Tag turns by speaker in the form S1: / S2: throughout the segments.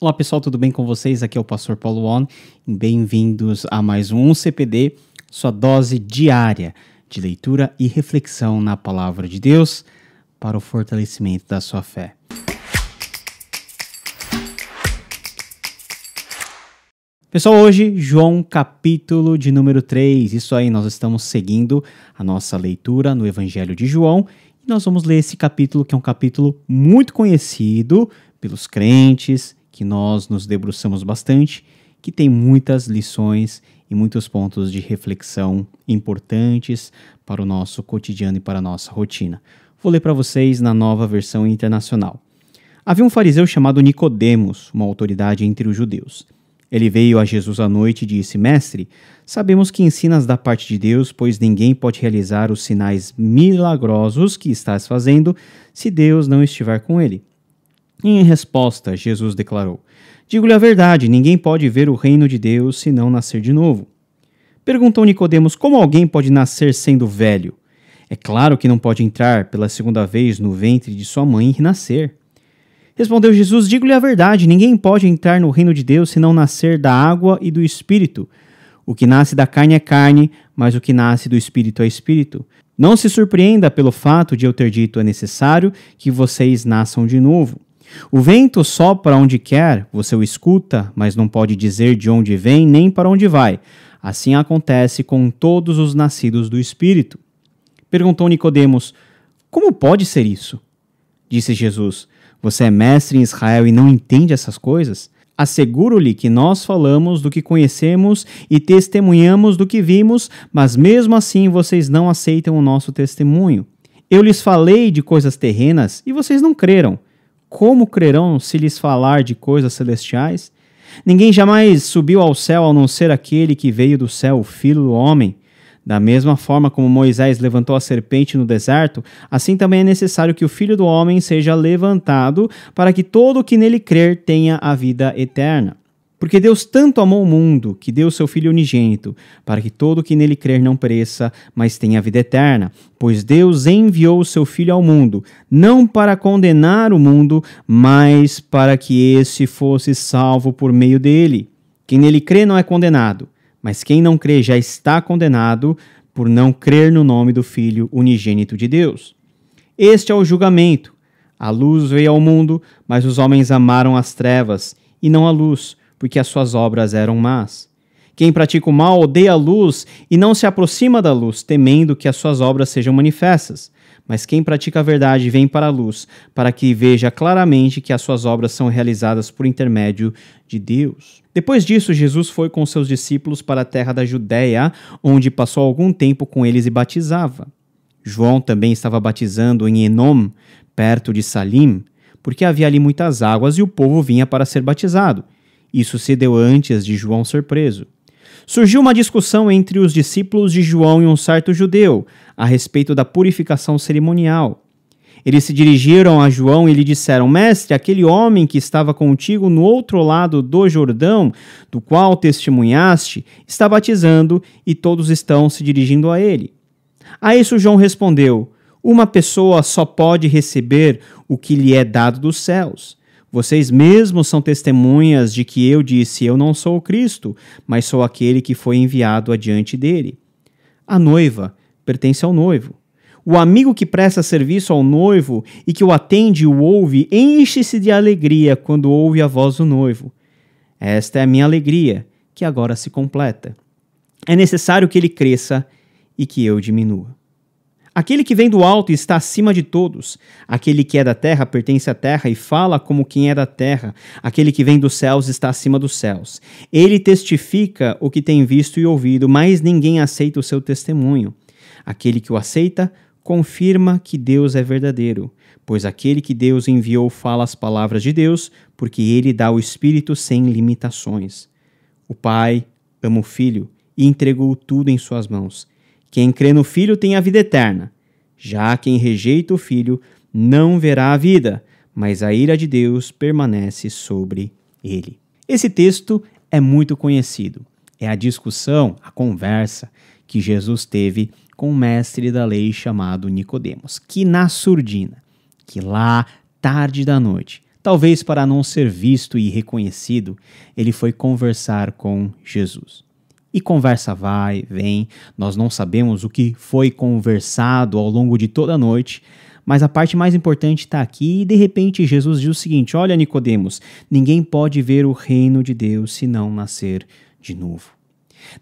S1: Olá pessoal, tudo bem com vocês? Aqui é o Pastor Paulo On. Bem-vindos a mais um CPD, sua dose diária de leitura e reflexão na palavra de Deus para o fortalecimento da sua fé. Pessoal, hoje João capítulo de número 3. Isso aí, nós estamos seguindo a nossa leitura no Evangelho de João e nós vamos ler esse capítulo que é um capítulo muito conhecido pelos crentes, que nós nos debruçamos bastante, que tem muitas lições e muitos pontos de reflexão importantes para o nosso cotidiano e para a nossa rotina. Vou ler para vocês na nova versão internacional. Havia um fariseu chamado Nicodemos, uma autoridade entre os judeus. Ele veio a Jesus à noite e disse: Mestre, sabemos que ensinas da parte de Deus, pois ninguém pode realizar os sinais milagrosos que estás fazendo se Deus não estiver com ele. E em resposta, Jesus declarou: Digo-lhe a verdade, ninguém pode ver o reino de Deus se não nascer de novo. Perguntou Nicodemos: Como alguém pode nascer sendo velho? É claro que não pode entrar pela segunda vez no ventre de sua mãe e renascer. Respondeu Jesus: Digo-lhe a verdade, ninguém pode entrar no reino de Deus se não nascer da água e do espírito. O que nasce da carne é carne, mas o que nasce do espírito é espírito. Não se surpreenda pelo fato de eu ter dito é necessário que vocês nasçam de novo. O vento sopra onde quer, você o escuta, mas não pode dizer de onde vem nem para onde vai. Assim acontece com todos os nascidos do Espírito. Perguntou Nicodemos: Como pode ser isso? Disse Jesus: Você é mestre em Israel e não entende essas coisas? Asseguro-lhe que nós falamos do que conhecemos e testemunhamos do que vimos, mas mesmo assim vocês não aceitam o nosso testemunho. Eu lhes falei de coisas terrenas e vocês não creram. Como crerão se lhes falar de coisas celestiais? Ninguém jamais subiu ao céu a não ser aquele que veio do céu, o filho do homem. Da mesma forma como Moisés levantou a serpente no deserto, assim também é necessário que o filho do homem seja levantado, para que todo o que nele crer tenha a vida eterna. Porque Deus tanto amou o mundo que deu seu Filho unigênito, para que todo que nele crer não pereça, mas tenha a vida eterna. Pois Deus enviou o seu Filho ao mundo, não para condenar o mundo, mas para que esse fosse salvo por meio dele. Quem nele crê não é condenado, mas quem não crê já está condenado por não crer no nome do Filho unigênito de Deus. Este é o julgamento. A luz veio ao mundo, mas os homens amaram as trevas e não a luz porque as suas obras eram más. Quem pratica o mal odeia a luz e não se aproxima da luz, temendo que as suas obras sejam manifestas. Mas quem pratica a verdade vem para a luz, para que veja claramente que as suas obras são realizadas por intermédio de Deus. Depois disso, Jesus foi com seus discípulos para a terra da Judéia, onde passou algum tempo com eles e batizava. João também estava batizando em Enom, perto de Salim, porque havia ali muitas águas e o povo vinha para ser batizado. Isso se deu antes de João ser preso. Surgiu uma discussão entre os discípulos de João e um certo judeu a respeito da purificação cerimonial. Eles se dirigiram a João e lhe disseram: Mestre, aquele homem que estava contigo no outro lado do Jordão, do qual testemunhaste, está batizando e todos estão se dirigindo a ele. A isso João respondeu: Uma pessoa só pode receber o que lhe é dado dos céus. Vocês mesmos são testemunhas de que eu disse: Eu não sou o Cristo, mas sou aquele que foi enviado adiante dele. A noiva pertence ao noivo. O amigo que presta serviço ao noivo e que o atende e o ouve enche-se de alegria quando ouve a voz do noivo. Esta é a minha alegria, que agora se completa. É necessário que ele cresça e que eu diminua. Aquele que vem do alto está acima de todos. Aquele que é da terra pertence à terra e fala como quem é da terra. Aquele que vem dos céus está acima dos céus. Ele testifica o que tem visto e ouvido, mas ninguém aceita o seu testemunho. Aquele que o aceita confirma que Deus é verdadeiro, pois aquele que Deus enviou fala as palavras de Deus, porque ele dá o Espírito sem limitações. O Pai ama o Filho e entregou tudo em suas mãos. Quem crê no Filho tem a vida eterna. Já quem rejeita o Filho não verá a vida, mas a ira de Deus permanece sobre ele. Esse texto é muito conhecido. É a discussão, a conversa que Jesus teve com o mestre da lei chamado Nicodemos, que na surdina, que lá tarde da noite, talvez para não ser visto e reconhecido, ele foi conversar com Jesus. E conversa vai, vem, nós não sabemos o que foi conversado ao longo de toda a noite, mas a parte mais importante está aqui e de repente Jesus diz o seguinte: Olha, Nicodemos, ninguém pode ver o reino de Deus se não nascer de novo.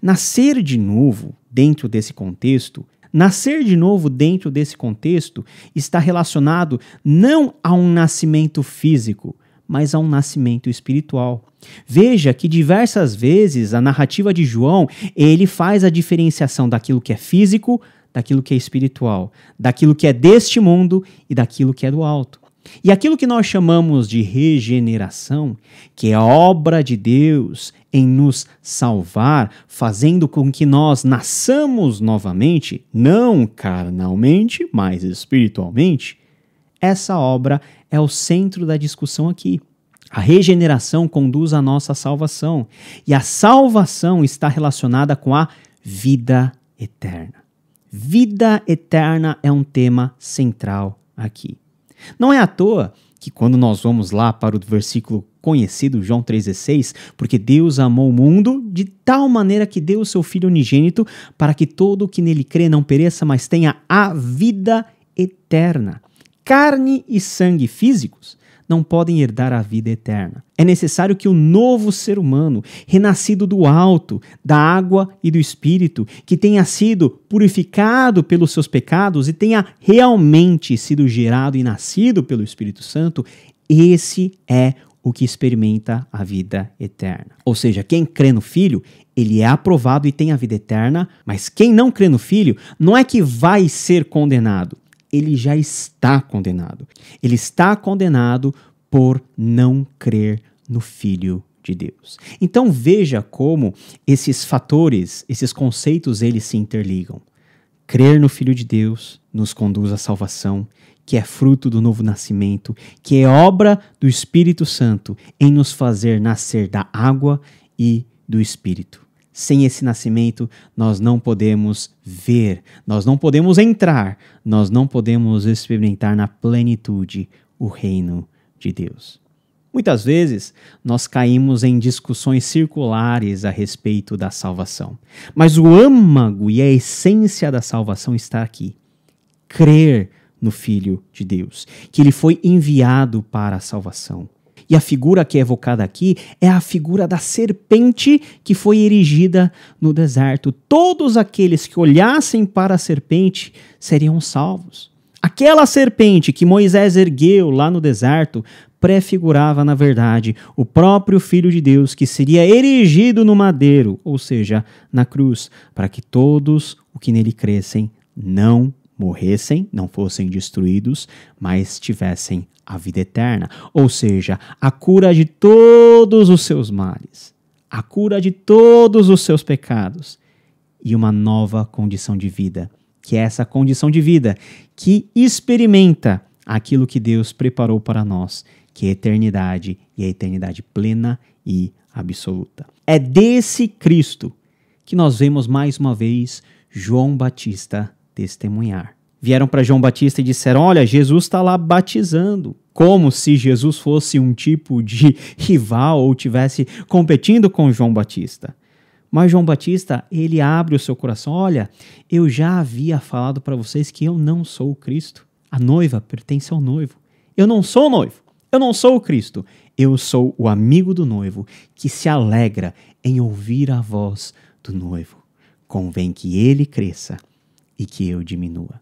S1: Nascer de novo dentro desse contexto, nascer de novo dentro desse contexto está relacionado não a um nascimento físico, mas a um nascimento espiritual. Veja que diversas vezes a narrativa de João, ele faz a diferenciação daquilo que é físico, daquilo que é espiritual, daquilo que é deste mundo e daquilo que é do alto. E aquilo que nós chamamos de regeneração, que é a obra de Deus em nos salvar, fazendo com que nós nasçamos novamente, não carnalmente, mas espiritualmente, essa obra é o centro da discussão aqui. A regeneração conduz à nossa salvação, e a salvação está relacionada com a vida eterna. Vida eterna é um tema central aqui. Não é à toa que quando nós vamos lá para o versículo conhecido, João 3,16, porque Deus amou o mundo de tal maneira que deu o seu Filho unigênito para que todo o que nele crê não pereça, mas tenha a vida eterna carne e sangue físicos não podem herdar a vida eterna. É necessário que o novo ser humano, renascido do alto, da água e do espírito, que tenha sido purificado pelos seus pecados e tenha realmente sido gerado e nascido pelo Espírito Santo, esse é o que experimenta a vida eterna. Ou seja, quem crê no Filho, ele é aprovado e tem a vida eterna, mas quem não crê no Filho, não é que vai ser condenado ele já está condenado. Ele está condenado por não crer no Filho de Deus. Então veja como esses fatores, esses conceitos, eles se interligam. Crer no Filho de Deus nos conduz à salvação, que é fruto do novo nascimento, que é obra do Espírito Santo em nos fazer nascer da água e do Espírito. Sem esse nascimento, nós não podemos ver, nós não podemos entrar, nós não podemos experimentar na plenitude o reino de Deus. Muitas vezes nós caímos em discussões circulares a respeito da salvação, mas o âmago e a essência da salvação está aqui: crer no Filho de Deus, que ele foi enviado para a salvação. E a figura que é evocada aqui é a figura da serpente que foi erigida no deserto. Todos aqueles que olhassem para a serpente seriam salvos. Aquela serpente que Moisés ergueu lá no deserto prefigurava, na verdade, o próprio Filho de Deus que seria erigido no madeiro, ou seja, na cruz, para que todos o que nele crescem não morressem, não fossem destruídos, mas tivessem a vida eterna, ou seja, a cura de todos os seus males, a cura de todos os seus pecados e uma nova condição de vida, que é essa condição de vida que experimenta aquilo que Deus preparou para nós, que é a eternidade e a eternidade plena e absoluta. É desse Cristo que nós vemos mais uma vez João Batista testemunhar. Vieram para João Batista e disseram: Olha, Jesus está lá batizando. Como se Jesus fosse um tipo de rival ou tivesse competindo com João Batista. Mas João Batista, ele abre o seu coração: Olha, eu já havia falado para vocês que eu não sou o Cristo. A noiva pertence ao noivo. Eu não sou o noivo. Eu não sou o Cristo. Eu sou o amigo do noivo que se alegra em ouvir a voz do noivo. Convém que ele cresça e que eu diminua.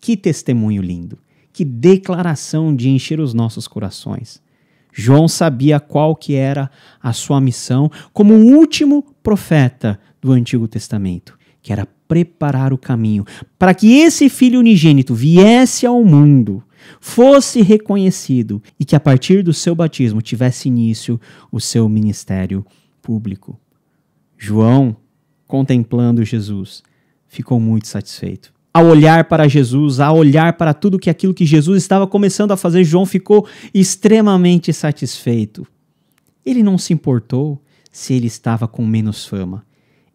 S1: Que testemunho lindo! Que declaração de encher os nossos corações! João sabia qual que era a sua missão como o último profeta do Antigo Testamento, que era preparar o caminho para que esse filho unigênito viesse ao mundo, fosse reconhecido e que a partir do seu batismo tivesse início o seu ministério público. João, contemplando Jesus, ficou muito satisfeito. Ao olhar para Jesus, ao olhar para tudo que aquilo que Jesus estava começando a fazer, João ficou extremamente satisfeito. Ele não se importou se ele estava com menos fama.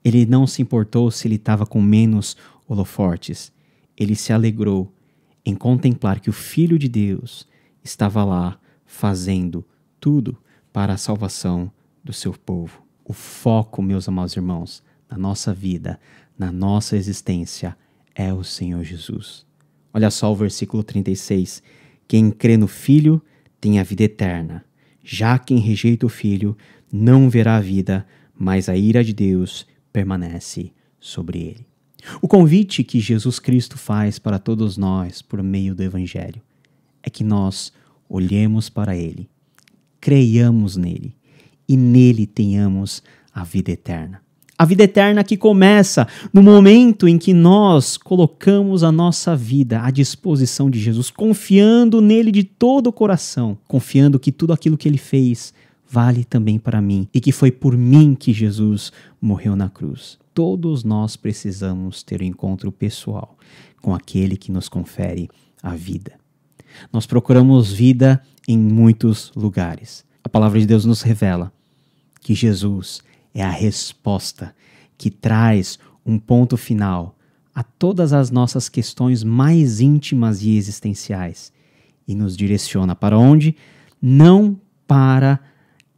S1: Ele não se importou se ele estava com menos holofortes. Ele se alegrou em contemplar que o Filho de Deus estava lá fazendo tudo para a salvação do seu povo. O foco, meus amados irmãos, na nossa vida na nossa existência é o Senhor Jesus. Olha só o versículo 36. Quem crê no Filho tem a vida eterna. Já quem rejeita o Filho não verá a vida, mas a ira de Deus permanece sobre ele. O convite que Jesus Cristo faz para todos nós por meio do Evangelho é que nós olhemos para Ele, creiamos nele e nele tenhamos a vida eterna a vida eterna que começa no momento em que nós colocamos a nossa vida à disposição de Jesus, confiando nele de todo o coração, confiando que tudo aquilo que ele fez vale também para mim e que foi por mim que Jesus morreu na cruz. Todos nós precisamos ter um encontro pessoal com aquele que nos confere a vida. Nós procuramos vida em muitos lugares. A palavra de Deus nos revela que Jesus é a resposta que traz um ponto final a todas as nossas questões mais íntimas e existenciais e nos direciona para onde? Não para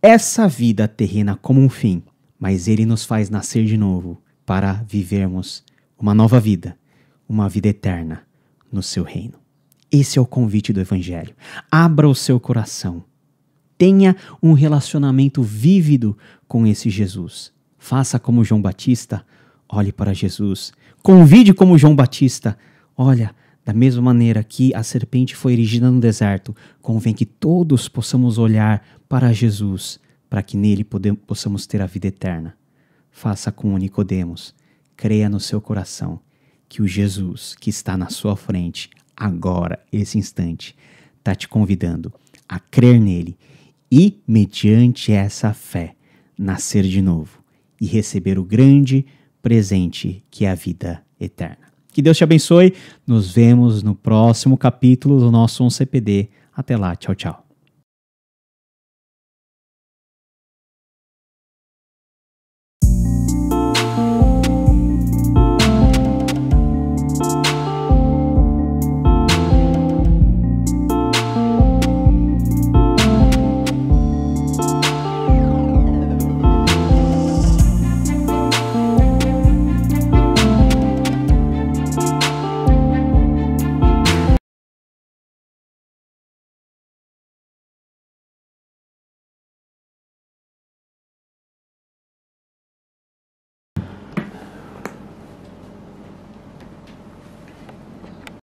S1: essa vida terrena como um fim, mas ele nos faz nascer de novo para vivermos uma nova vida, uma vida eterna no seu reino. Esse é o convite do Evangelho. Abra o seu coração. Tenha um relacionamento vívido com esse Jesus. Faça como João Batista, olhe para Jesus. Convide como João Batista. Olha, da mesma maneira que a serpente foi erigida no deserto, convém que todos possamos olhar para Jesus, para que nele possamos ter a vida eterna. Faça como Nicodemos. Creia no seu coração que o Jesus que está na sua frente, agora, esse instante, está te convidando a crer nele e, mediante essa fé, nascer de novo e receber o grande presente que é a vida eterna. Que Deus te abençoe. Nos vemos no próximo capítulo do nosso 1CPD. Até lá. Tchau, tchau.